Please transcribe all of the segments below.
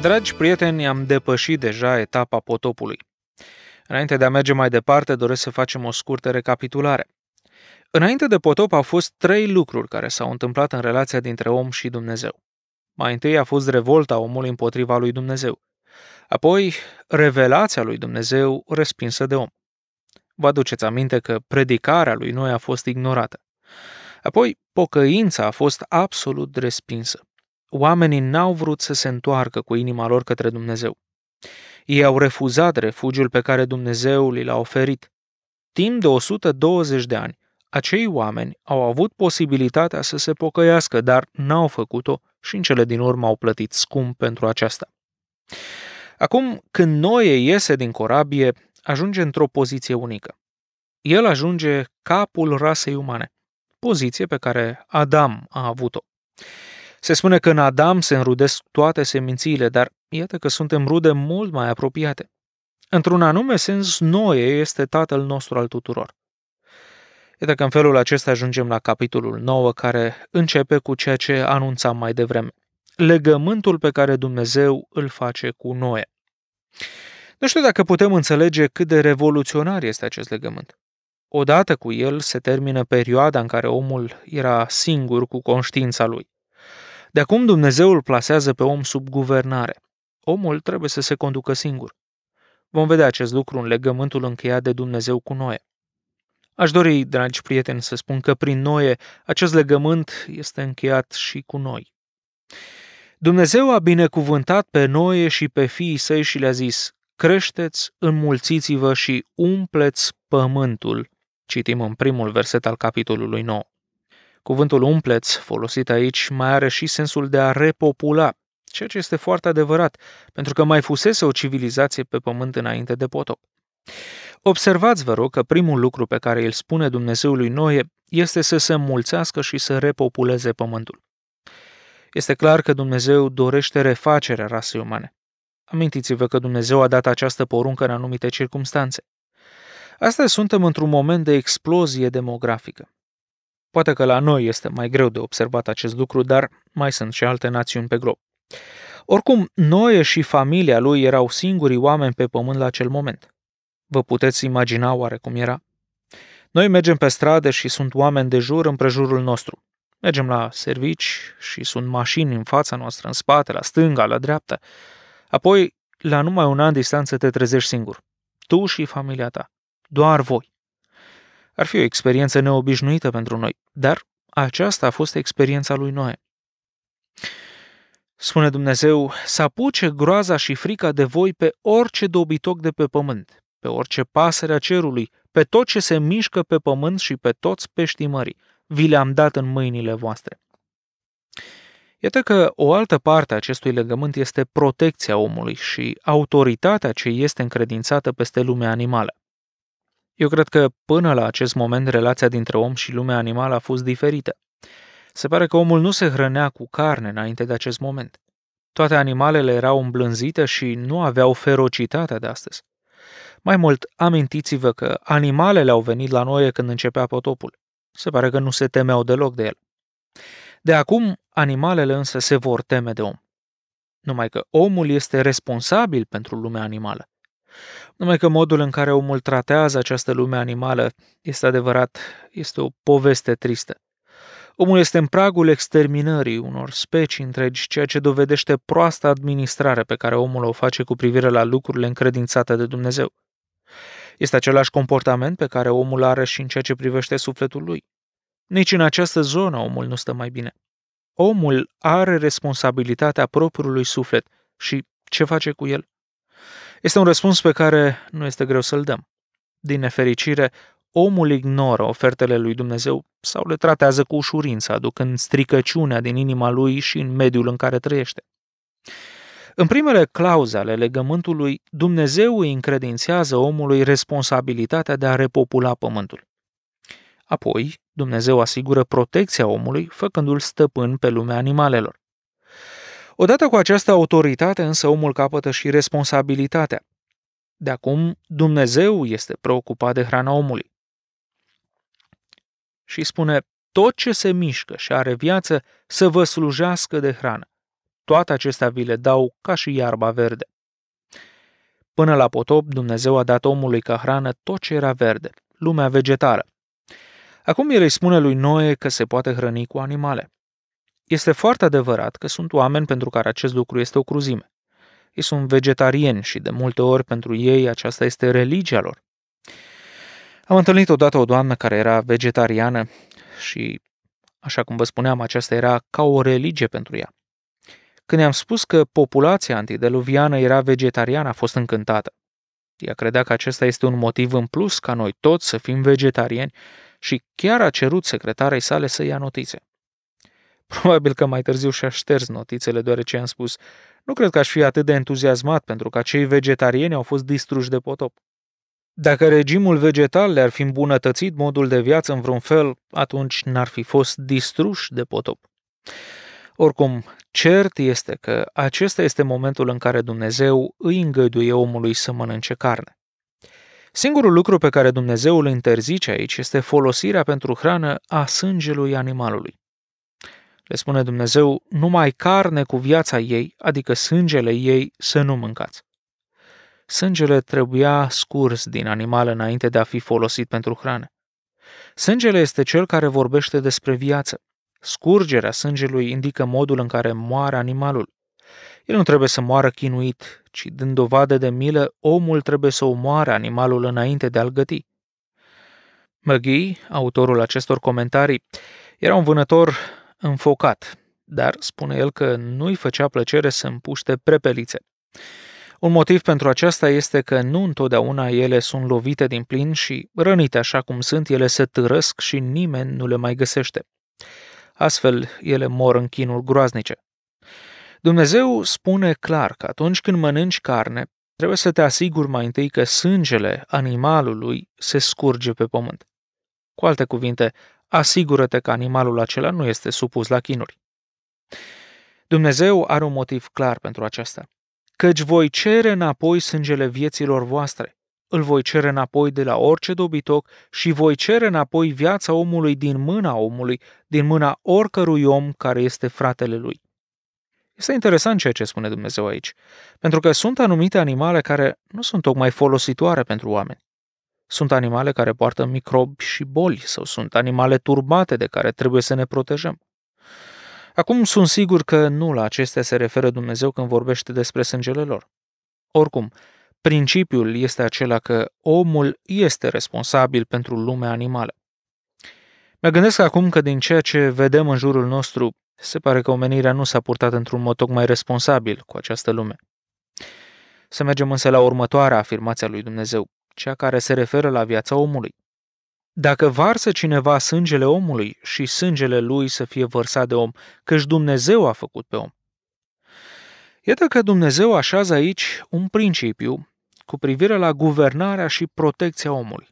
Dragi prieteni, am depășit deja etapa potopului. Înainte de a merge mai departe, doresc să facem o scurtă recapitulare. Înainte de potop au fost trei lucruri care s-au întâmplat în relația dintre om și Dumnezeu. Mai întâi a fost revolta omului împotriva lui Dumnezeu. Apoi, revelația lui Dumnezeu respinsă de om. Vă aduceți aminte că predicarea lui Noi a fost ignorată. Apoi, pocăința a fost absolut respinsă oamenii n-au vrut să se întoarcă cu inima lor către Dumnezeu. Ei au refuzat refugiul pe care Dumnezeu li l-a oferit. Timp de 120 de ani, acei oameni au avut posibilitatea să se pocăiască, dar n-au făcut-o și în cele din urmă au plătit scump pentru aceasta. Acum, când Noe iese din corabie, ajunge într-o poziție unică. El ajunge capul rasei umane, poziție pe care Adam a avut-o. Se spune că în Adam se înrudesc toate semințiile, dar iată că suntem rude mult mai apropiate. Într-un anume sens, Noe este tatăl nostru al tuturor. Iată că în felul acesta ajungem la capitolul 9, care începe cu ceea ce anunțam mai devreme. Legământul pe care Dumnezeu îl face cu Noe. Nu știu dacă putem înțelege cât de revoluționar este acest legământ. Odată cu el se termină perioada în care omul era singur cu conștiința lui. De acum Dumnezeu îl plasează pe om sub guvernare. Omul trebuie să se conducă singur. Vom vedea acest lucru în legământul încheiat de Dumnezeu cu Noe. Aș dori, dragi prieteni, să spun că prin Noe acest legământ este încheiat și cu noi. Dumnezeu a binecuvântat pe Noe și pe fiii săi și le-a zis, creșteți, înmulțiți-vă și umpleți pământul, citim în primul verset al capitolului 9. Cuvântul umpleți, folosit aici, mai are și sensul de a repopula, ceea ce este foarte adevărat, pentru că mai fusese o civilizație pe pământ înainte de potop. Observați, vă rog, că primul lucru pe care îl spune Dumnezeului Noe este să se mulțească și să repopuleze pământul. Este clar că Dumnezeu dorește refacerea rasei umane. Amintiți-vă că Dumnezeu a dat această poruncă în anumite circunstanțe. Astăzi suntem într-un moment de explozie demografică. Poate că la noi este mai greu de observat acest lucru, dar mai sunt și alte națiuni pe glob. Oricum, Noe și familia lui erau singurii oameni pe pământ la acel moment. Vă puteți imagina oare cum era? Noi mergem pe stradă și sunt oameni de jur împrejurul nostru. Mergem la servici și sunt mașini în fața noastră, în spate, la stânga, la dreapta. Apoi, la numai un an distanță te trezești singur. Tu și familia ta. Doar voi. Ar fi o experiență neobișnuită pentru noi, dar aceasta a fost experiența lui Noe. Spune Dumnezeu, să apuce groaza și frica de voi pe orice dobitoc de pe pământ, pe orice pasăre a cerului, pe tot ce se mișcă pe pământ și pe toți peștii mării. Vi le-am dat în mâinile voastre. Iată că o altă parte a acestui legământ este protecția omului și autoritatea ce este încredințată peste lumea animală. Eu cred că până la acest moment relația dintre om și lumea animală a fost diferită. Se pare că omul nu se hrănea cu carne înainte de acest moment. Toate animalele erau îmblânzite și nu aveau ferocitatea de astăzi. Mai mult, amintiți-vă că animalele au venit la noi când începea potopul. Se pare că nu se temeau deloc de el. De acum, animalele însă se vor teme de om. Numai că omul este responsabil pentru lumea animală. Numai că modul în care omul tratează această lume animală este adevărat, este o poveste tristă. Omul este în pragul exterminării unor specii întregi, ceea ce dovedește proasta administrare pe care omul o face cu privire la lucrurile încredințate de Dumnezeu. Este același comportament pe care omul are și în ceea ce privește sufletul lui. Nici în această zonă omul nu stă mai bine. Omul are responsabilitatea propriului suflet și ce face cu el? Este un răspuns pe care nu este greu să-l dăm. Din nefericire, omul ignoră ofertele lui Dumnezeu sau le tratează cu ușurință, aducând stricăciunea din inima lui și în mediul în care trăiește. În primele clauze ale legământului, Dumnezeu îi încredințează omului responsabilitatea de a repopula pământul. Apoi, Dumnezeu asigură protecția omului, făcându-l stăpân pe lumea animalelor. Odată cu această autoritate, însă, omul capătă și responsabilitatea. De acum, Dumnezeu este preocupat de hrana omului. Și spune, tot ce se mișcă și are viață să vă slujească de hrană. Toate acestea vi le dau ca și iarba verde. Până la potop, Dumnezeu a dat omului ca hrană tot ce era verde, lumea vegetară. Acum el îi spune lui Noe că se poate hrăni cu animale. Este foarte adevărat că sunt oameni pentru care acest lucru este o cruzime. Ei sunt vegetarieni și de multe ori pentru ei aceasta este religia lor. Am întâlnit odată o doamnă care era vegetariană și, așa cum vă spuneam, aceasta era ca o religie pentru ea. Când i-am spus că populația antideluviană era vegetariană, a fost încântată. Ea credea că acesta este un motiv în plus ca noi toți să fim vegetariani și chiar a cerut secretarei sale să ia notițe. Probabil că mai târziu și-a șters notițele, deoarece am spus, nu cred că aș fi atât de entuziasmat pentru că cei vegetarieni au fost distruși de potop. Dacă regimul vegetal le-ar fi îmbunătățit modul de viață în vreun fel, atunci n-ar fi fost distruși de potop. Oricum, cert este că acesta este momentul în care Dumnezeu îi îngăduie omului să mănânce carne. Singurul lucru pe care Dumnezeu îl interzice aici este folosirea pentru hrană a sângelui animalului le spune Dumnezeu, numai carne cu viața ei, adică sângele ei, să nu mâncați. Sângele trebuia scurs din animal înainte de a fi folosit pentru hrană. Sângele este cel care vorbește despre viață. Scurgerea sângelui indică modul în care moare animalul. El nu trebuie să moară chinuit, ci dând dovadă de milă, omul trebuie să omoare animalul înainte de a-l găti. McGee, autorul acestor comentarii, era un vânător înfocat, dar spune el că nu-i făcea plăcere să împuște prepelițe. Un motiv pentru aceasta este că nu întotdeauna ele sunt lovite din plin și, rănite așa cum sunt, ele se târăsc și nimeni nu le mai găsește. Astfel, ele mor în chinuri groaznice. Dumnezeu spune clar că atunci când mănânci carne, trebuie să te asiguri mai întâi că sângele animalului se scurge pe pământ. Cu alte cuvinte, asigură-te că animalul acela nu este supus la chinuri. Dumnezeu are un motiv clar pentru aceasta. Căci voi cere înapoi sângele vieților voastre, îl voi cere înapoi de la orice dobitoc și voi cere înapoi viața omului din mâna omului, din mâna oricărui om care este fratele lui. Este interesant ceea ce spune Dumnezeu aici, pentru că sunt anumite animale care nu sunt tocmai folositoare pentru oameni. Sunt animale care poartă microbi și boli sau sunt animale turbate de care trebuie să ne protejăm. Acum sunt sigur că nu la acestea se referă Dumnezeu când vorbește despre sângele lor. Oricum, principiul este acela că omul este responsabil pentru lumea animală. Mă gândesc acum că din ceea ce vedem în jurul nostru, se pare că omenirea nu s-a purtat într-un mod tocmai responsabil cu această lume. Să mergem însă la următoarea afirmație a lui Dumnezeu cea care se referă la viața omului. Dacă varsă cineva sângele omului și sângele lui să fie vărsat de om, căci Dumnezeu a făcut pe om. Iată că Dumnezeu așează aici un principiu cu privire la guvernarea și protecția omului.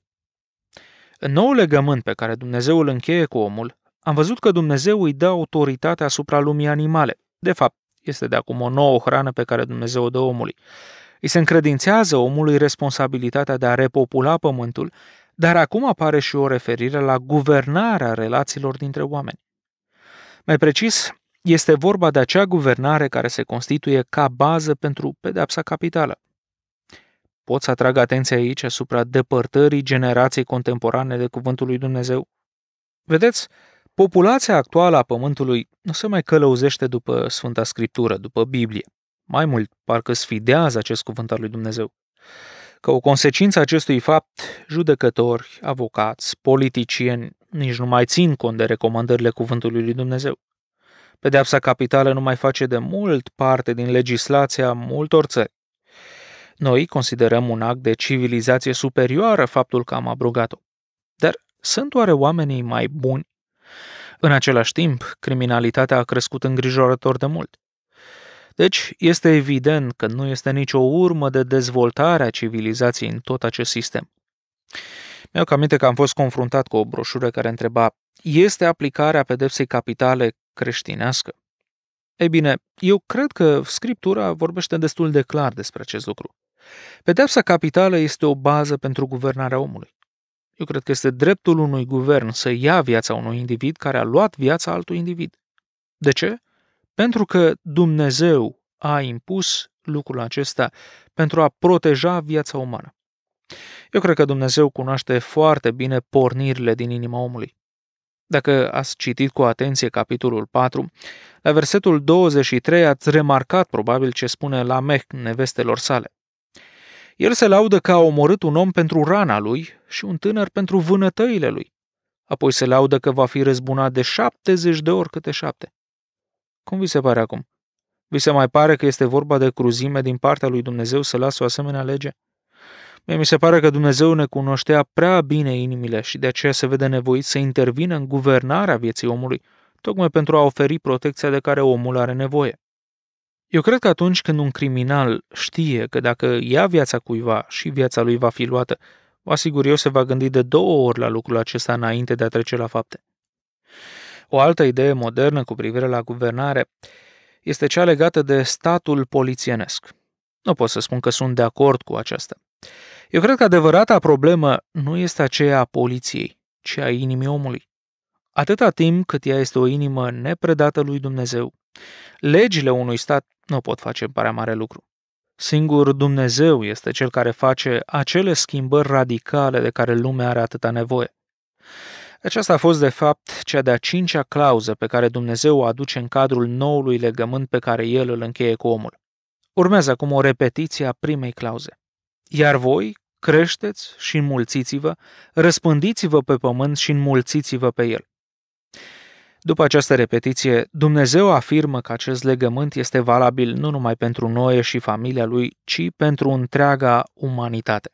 În nou legământ pe care Dumnezeu îl încheie cu omul, am văzut că Dumnezeu îi dă autoritatea asupra lumii animale. De fapt, este de acum o nouă hrană pe care Dumnezeu o dă omului. Îi se încredințează omului responsabilitatea de a repopula pământul, dar acum apare și o referire la guvernarea relațiilor dintre oameni. Mai precis, este vorba de acea guvernare care se constituie ca bază pentru pedepsa capitală. Pot să atrag atenția aici asupra depărtării generației contemporane de Cuvântul lui Dumnezeu? Vedeți, populația actuală a Pământului nu se mai călăuzește după Sfânta Scriptură, după Biblie. Mai mult, parcă sfidează acest cuvânt al lui Dumnezeu. Că o consecință a acestui fapt, judecători, avocați, politicieni, nici nu mai țin cont de recomandările cuvântului lui Dumnezeu. Pedeapsa capitală nu mai face de mult parte din legislația multor țări. Noi considerăm un act de civilizație superioară faptul că am abrogat-o. Dar sunt oare oamenii mai buni? În același timp, criminalitatea a crescut îngrijorător de mult. Deci, este evident că nu este nicio urmă de dezvoltare a civilizației în tot acest sistem. Mi-au aminte că am fost confruntat cu o broșură care întreba este aplicarea pedepsei capitale creștinească? Ei bine, eu cred că Scriptura vorbește destul de clar despre acest lucru. Pedepsa capitală este o bază pentru guvernarea omului. Eu cred că este dreptul unui guvern să ia viața unui individ care a luat viața altui individ. De ce? Pentru că Dumnezeu a impus lucrul acesta pentru a proteja viața umană. Eu cred că Dumnezeu cunoaște foarte bine pornirile din inima omului. Dacă ați citit cu atenție capitolul 4, la versetul 23 ați remarcat probabil ce spune la nevestelor sale. El se laudă că a omorât un om pentru rana lui și un tânăr pentru vânătăile lui. Apoi se laudă că va fi răzbunat de 70 de ori câte șapte. Cum vi se pare acum? Vi se mai pare că este vorba de cruzime din partea lui Dumnezeu să lasă o asemenea lege? Mie mi se pare că Dumnezeu ne cunoștea prea bine inimile și de aceea se vede nevoit să intervină în guvernarea vieții omului, tocmai pentru a oferi protecția de care omul are nevoie. Eu cred că atunci când un criminal știe că dacă ia viața cuiva și viața lui va fi luată, vă asigur eu se va gândi de două ori la lucrul acesta înainte de a trece la fapte. O altă idee modernă cu privire la guvernare este cea legată de statul polițienesc. Nu pot să spun că sunt de acord cu aceasta. Eu cred că adevărata problemă nu este aceea a poliției, ci a inimii omului. Atâta timp cât ea este o inimă nepredată lui Dumnezeu, legile unui stat nu pot face prea mare lucru. Singur Dumnezeu este cel care face acele schimbări radicale de care lumea are atâta nevoie. Aceasta a fost, de fapt, cea de-a cincea clauză pe care Dumnezeu o aduce în cadrul noului legământ pe care El îl încheie cu omul. Urmează acum o repetiție a primei clauze. Iar voi creșteți și înmulțiți-vă, răspândiți-vă pe pământ și înmulțiți-vă pe el. După această repetiție, Dumnezeu afirmă că acest legământ este valabil nu numai pentru noi și familia lui, ci pentru întreaga umanitate.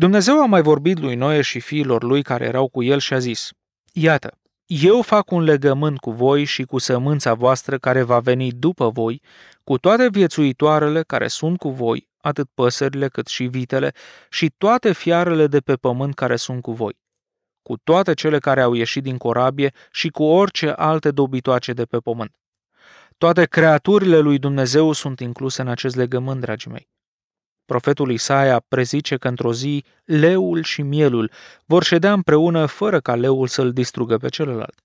Dumnezeu a mai vorbit lui Noe și fiilor lui care erau cu el și a zis, Iată, eu fac un legământ cu voi și cu sămânța voastră care va veni după voi, cu toate viețuitoarele care sunt cu voi, atât păsările cât și vitele, și toate fiarele de pe pământ care sunt cu voi, cu toate cele care au ieșit din corabie și cu orice alte dobitoace de pe pământ. Toate creaturile lui Dumnezeu sunt incluse în acest legământ, dragii mei. Profetul Isaia prezice că într-o zi leul și mielul vor ședea împreună fără ca leul să-l distrugă pe celălalt.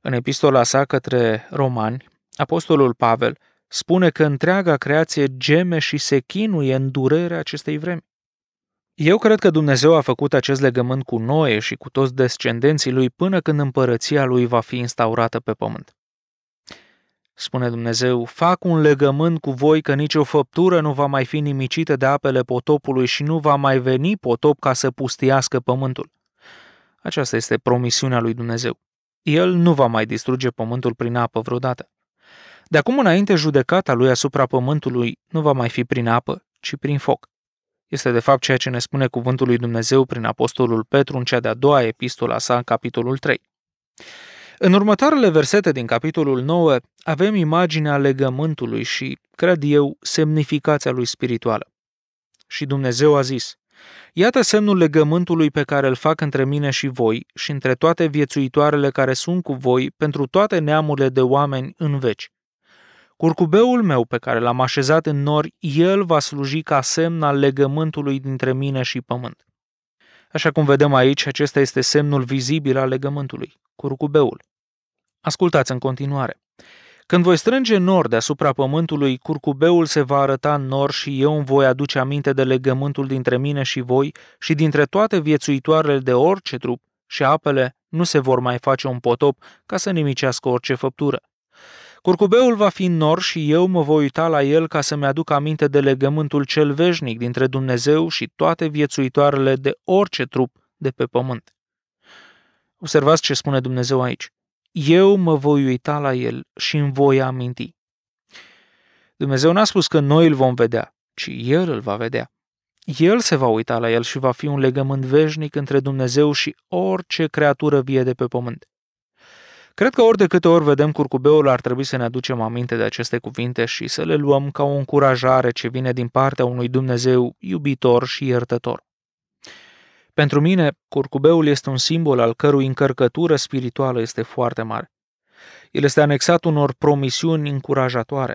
În epistola sa către romani, apostolul Pavel spune că întreaga creație geme și se chinuie în durerea acestei vremi. Eu cred că Dumnezeu a făcut acest legământ cu Noe și cu toți descendenții lui până când împărăția lui va fi instaurată pe pământ spune Dumnezeu, fac un legământ cu voi că nicio făptură nu va mai fi nimicită de apele potopului și nu va mai veni potop ca să pustiască pământul. Aceasta este promisiunea lui Dumnezeu. El nu va mai distruge pământul prin apă vreodată. De acum înainte, judecata lui asupra pământului nu va mai fi prin apă, ci prin foc. Este de fapt ceea ce ne spune cuvântul lui Dumnezeu prin apostolul Petru în cea de-a doua epistola sa, capitolul 3. În următoarele versete din capitolul 9 avem imaginea legământului și, cred eu, semnificația lui spirituală. Și Dumnezeu a zis, Iată semnul legământului pe care îl fac între mine și voi și între toate viețuitoarele care sunt cu voi pentru toate neamurile de oameni în veci. Curcubeul meu pe care l-am așezat în nori, el va sluji ca semn al legământului dintre mine și pământ. Așa cum vedem aici, acesta este semnul vizibil al legământului, curcubeul. Ascultați în continuare. Când voi strânge nor deasupra pământului, curcubeul se va arăta în nor și eu îmi voi aduce aminte de legământul dintre mine și voi și dintre toate viețuitoarele de orice trup și apele nu se vor mai face un potop ca să nimicească orice făptură. Curcubeul va fi în nor și eu mă voi uita la el ca să-mi aduc aminte de legământul cel veșnic dintre Dumnezeu și toate viețuitoarele de orice trup de pe pământ. Observați ce spune Dumnezeu aici eu mă voi uita la el și îmi voi aminti. Dumnezeu n-a spus că noi îl vom vedea, ci el îl va vedea. El se va uita la el și va fi un legământ veșnic între Dumnezeu și orice creatură vie de pe pământ. Cred că ori de câte ori vedem curcubeul, ar trebui să ne aducem aminte de aceste cuvinte și să le luăm ca o încurajare ce vine din partea unui Dumnezeu iubitor și iertător. Pentru mine, curcubeul este un simbol al cărui încărcătură spirituală este foarte mare. El este anexat unor promisiuni încurajatoare.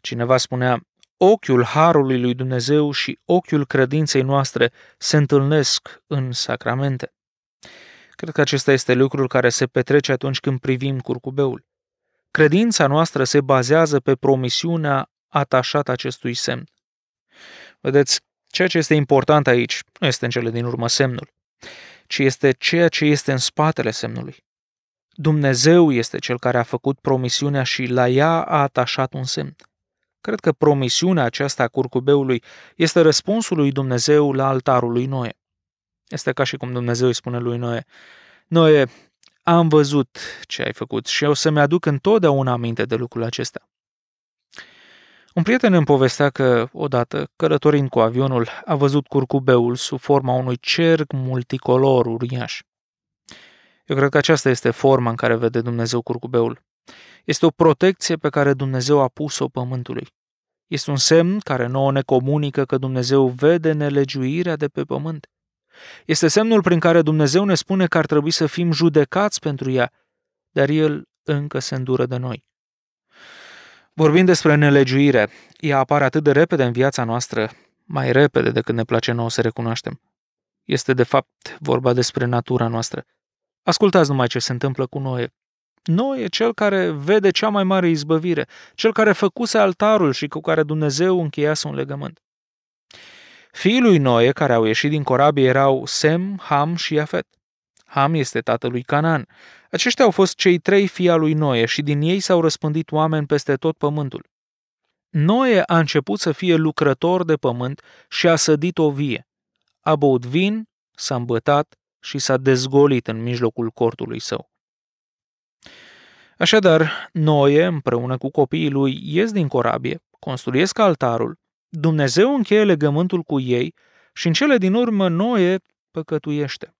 Cineva spunea, ochiul harului lui Dumnezeu și ochiul credinței noastre se întâlnesc în sacramente. Cred că acesta este lucrul care se petrece atunci când privim curcubeul. Credința noastră se bazează pe promisiunea atașată acestui semn. Vedeți, Ceea ce este important aici nu este în cele din urmă semnul, ci este ceea ce este în spatele semnului. Dumnezeu este cel care a făcut promisiunea și la ea a atașat un semn. Cred că promisiunea aceasta a curcubeului este răspunsul lui Dumnezeu la altarul lui Noe. Este ca și cum Dumnezeu îi spune lui Noe, Noe, am văzut ce ai făcut și o să-mi aduc întotdeauna aminte de lucrul acesta. Un prieten îmi povestea că, odată, călătorind cu avionul, a văzut curcubeul sub forma unui cerc multicolor uriaș. Eu cred că aceasta este forma în care vede Dumnezeu curcubeul. Este o protecție pe care Dumnezeu a pus-o pământului. Este un semn care nouă ne comunică că Dumnezeu vede nelegiuirea de pe pământ. Este semnul prin care Dumnezeu ne spune că ar trebui să fim judecați pentru ea, dar El încă se îndură de noi. Vorbim despre nelegiuire. Ea apare atât de repede în viața noastră, mai repede decât ne place nouă să recunoaștem. Este, de fapt, vorba despre natura noastră. Ascultați numai ce se întâmplă cu noi. Noi e cel care vede cea mai mare izbăvire, cel care făcuse altarul și cu care Dumnezeu încheiase un legământ. Fiii lui Noe care au ieșit din corabie erau Sem, Ham și Iafet. Ham este tatălui Canaan. Aceștia au fost cei trei fii al lui Noe și din ei s-au răspândit oameni peste tot pământul. Noe a început să fie lucrător de pământ și a sădit o vie. A băut vin, s-a îmbătat și s-a dezgolit în mijlocul cortului său. Așadar, Noe, împreună cu copiii lui, ies din corabie, construiesc altarul, Dumnezeu încheie legământul cu ei și în cele din urmă Noe păcătuiește.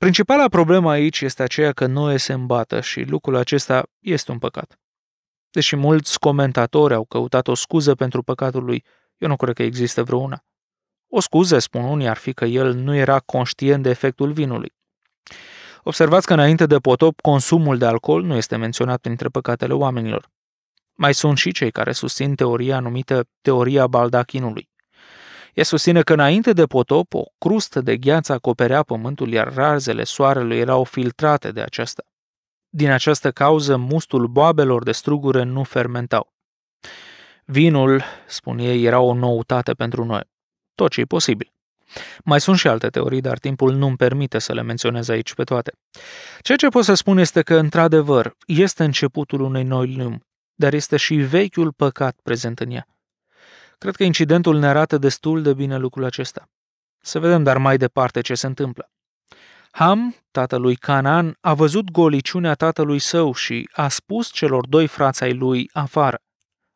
Principala problemă aici este aceea că Noe se îmbată și lucrul acesta este un păcat. Deși mulți comentatori au căutat o scuză pentru păcatul lui, eu nu cred că există vreuna. O scuză, spun unii, ar fi că el nu era conștient de efectul vinului. Observați că înainte de potop, consumul de alcool nu este menționat printre păcatele oamenilor. Mai sunt și cei care susțin teoria numită teoria baldachinului. E susține că înainte de potop, o crustă de gheață acoperea pământul, iar razele soarelui erau filtrate de aceasta. Din această cauză, mustul boabelor de strugure nu fermentau. Vinul, spun ei, era o noutate pentru noi. Tot ce e posibil. Mai sunt și alte teorii, dar timpul nu-mi permite să le menționez aici pe toate. Ceea ce pot să spun este că, într-adevăr, este începutul unei noi lumi, dar este și vechiul păcat prezent în ea. Cred că incidentul ne arată destul de bine lucrul acesta. Să vedem dar mai departe ce se întâmplă. Ham, tatălui Canaan, a văzut goliciunea tatălui său și a spus celor doi frați ai lui afară.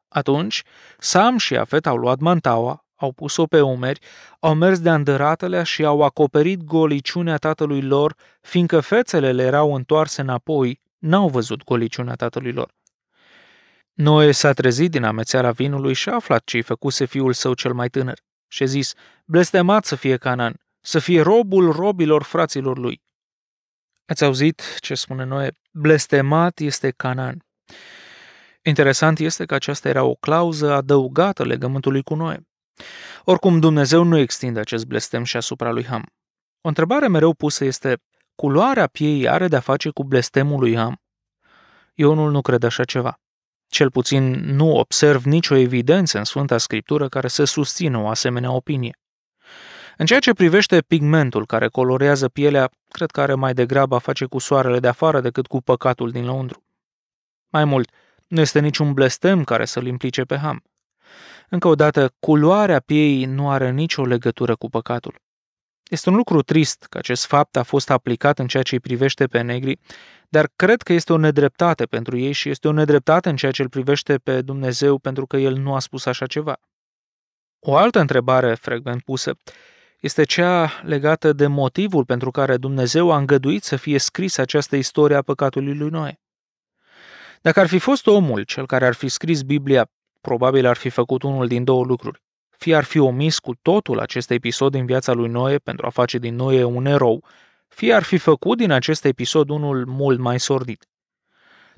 Atunci, Sam și Afet au luat mantaua, au pus-o pe umeri, au mers de îndăratelea și au acoperit goliciunea tatălui lor, fiindcă fețele le erau întoarse înapoi, n-au văzut goliciunea tatălui lor. Noe s-a trezit din amețeala vinului și a aflat ce-i făcuse fiul său cel mai tânăr și a zis, blestemat să fie Canan, să fie robul robilor fraților lui. Ați auzit ce spune Noe? Blestemat este Canan. Interesant este că aceasta era o clauză adăugată legământului cu Noe. Oricum, Dumnezeu nu extinde acest blestem și asupra lui Ham. O întrebare mereu pusă este, culoarea piei are de-a face cu blestemul lui Ham? Eu nu cred așa ceva. Cel puțin nu observ nicio evidență în Sfânta Scriptură care să susțină o asemenea opinie. În ceea ce privește pigmentul care colorează pielea, cred că are mai degrabă a face cu soarele de afară decât cu păcatul din Londru. Mai mult, nu este niciun blestem care să-l implice pe Ham. Încă o dată, culoarea piei nu are nicio legătură cu păcatul. Este un lucru trist că acest fapt a fost aplicat în ceea ce îi privește pe negri, dar cred că este o nedreptate pentru ei și este o nedreptate în ceea ce îl privește pe Dumnezeu pentru că el nu a spus așa ceva. O altă întrebare frecvent pusă este cea legată de motivul pentru care Dumnezeu a îngăduit să fie scris această istorie a păcatului lui Noe. Dacă ar fi fost omul cel care ar fi scris Biblia, probabil ar fi făcut unul din două lucruri fie ar fi omis cu totul acest episod din viața lui Noe pentru a face din Noe un erou, fie ar fi făcut din acest episod unul mult mai sordid.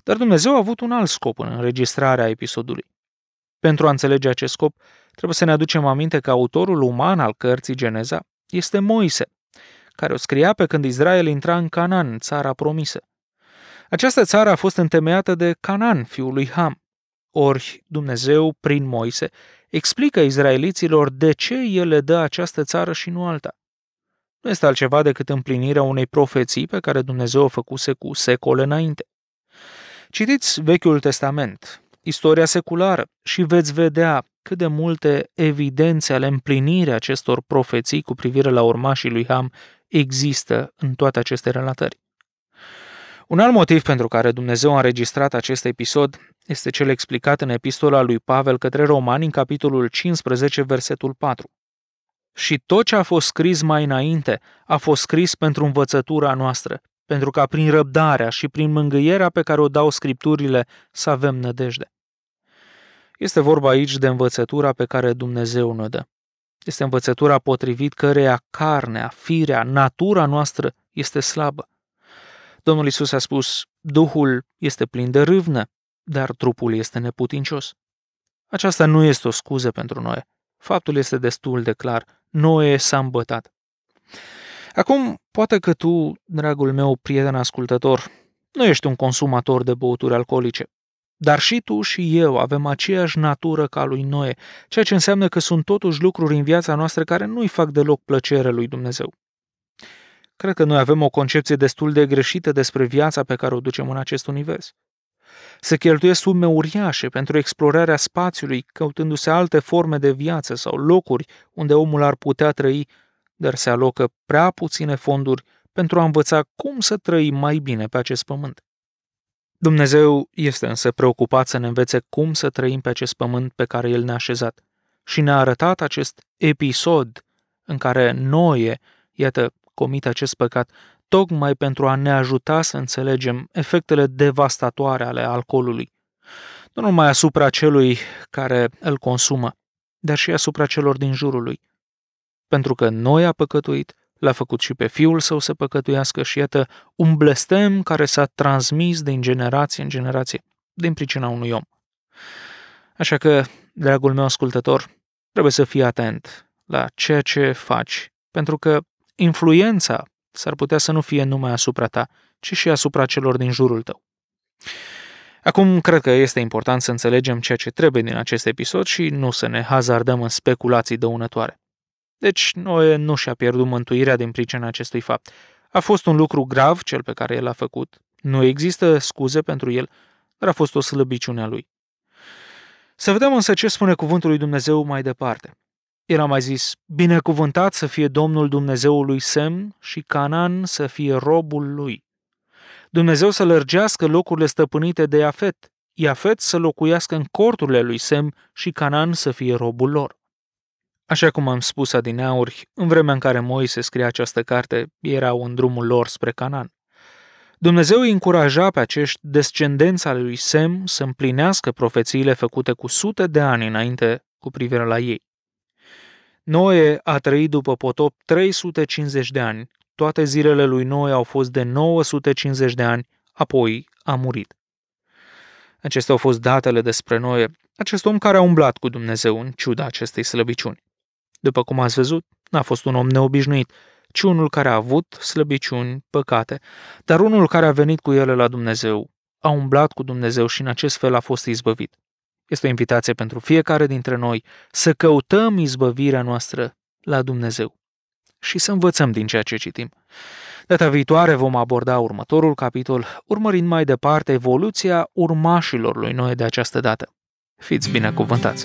Dar Dumnezeu a avut un alt scop în înregistrarea episodului. Pentru a înțelege acest scop, trebuie să ne aducem aminte că autorul uman al cărții Geneza este Moise, care o scria pe când Israel intra în Canaan, țara promisă. Această țară a fost întemeiată de Canaan, fiul lui Ham, ori Dumnezeu, prin Moise, explică izraeliților de ce el le dă această țară și nu alta. Nu este altceva decât împlinirea unei profeții pe care Dumnezeu o făcuse cu secole înainte. Citiți Vechiul Testament, istoria seculară și veți vedea cât de multe evidențe ale împlinirii acestor profeții cu privire la urmașii lui Ham există în toate aceste relatări. Un alt motiv pentru care Dumnezeu a înregistrat acest episod este cel explicat în epistola lui Pavel către Romani în capitolul 15, versetul 4. Și tot ce a fost scris mai înainte a fost scris pentru învățătura noastră, pentru ca prin răbdarea și prin mângâierea pe care o dau scripturile să avem nădejde. Este vorba aici de învățătura pe care Dumnezeu ne dă. Este învățătura potrivit căreia carnea, firea, natura noastră este slabă. Domnul Isus a spus, Duhul este plin de râvnă, dar trupul este neputincios. Aceasta nu este o scuză pentru noi. Faptul este destul de clar. Noe s-a îmbătat. Acum, poate că tu, dragul meu prieten ascultător, nu ești un consumator de băuturi alcoolice. Dar și tu și eu avem aceeași natură ca lui Noe, ceea ce înseamnă că sunt totuși lucruri în viața noastră care nu-i fac deloc plăcere lui Dumnezeu. Cred că noi avem o concepție destul de greșită despre viața pe care o ducem în acest univers. Se cheltuie sume uriașe pentru explorarea spațiului, căutându-se alte forme de viață sau locuri unde omul ar putea trăi, dar se alocă prea puține fonduri pentru a învăța cum să trăim mai bine pe acest pământ. Dumnezeu este însă preocupat să ne învețe cum să trăim pe acest pământ pe care El ne-a așezat și ne-a arătat acest episod în care Noe, iată, comit acest păcat, tocmai pentru a ne ajuta să înțelegem efectele devastatoare ale alcoolului. Nu numai asupra celui care îl consumă, dar și asupra celor din jurul lui. Pentru că noi a păcătuit, l-a făcut și pe fiul său să păcătuiască și iată un blestem care s-a transmis din generație în generație, din pricina unui om. Așa că, dragul meu ascultător, trebuie să fii atent la ceea ce faci, pentru că influența s-ar putea să nu fie numai asupra ta, ci și asupra celor din jurul tău. Acum, cred că este important să înțelegem ceea ce trebuie din acest episod și nu să ne hazardăm în speculații dăunătoare. Deci, Noe nu și-a pierdut mântuirea din pricina acestui fapt. A fost un lucru grav cel pe care el a făcut, nu există scuze pentru el, dar a fost o slăbiciune a lui. Să vedem însă ce spune cuvântul lui Dumnezeu mai departe. El a mai zis, binecuvântat să fie Domnul Dumnezeului Sem și Canaan să fie robul lui. Dumnezeu să lărgească locurile stăpânite de Iafet, Iafet să locuiască în corturile lui Sem și Canaan să fie robul lor. Așa cum am spus adineauri, în vremea în care Moise scria această carte, erau în drumul lor spre Canaan. Dumnezeu îi încuraja pe acești descendenți al lui Sem să împlinească profețiile făcute cu sute de ani înainte cu privire la ei. Noe a trăit după potop 350 de ani. Toate zilele lui Noe au fost de 950 de ani, apoi a murit. Acestea au fost datele despre Noe, acest om care a umblat cu Dumnezeu în ciuda acestei slăbiciuni. După cum ați văzut, n-a fost un om neobișnuit, ci unul care a avut slăbiciuni, păcate, dar unul care a venit cu ele la Dumnezeu, a umblat cu Dumnezeu și în acest fel a fost izbăvit. Este o invitație pentru fiecare dintre noi să căutăm izbăvirea noastră la Dumnezeu și să învățăm din ceea ce citim. Data viitoare vom aborda următorul capitol, urmărind mai departe evoluția urmașilor lui Noe de această dată. Fiți binecuvântați!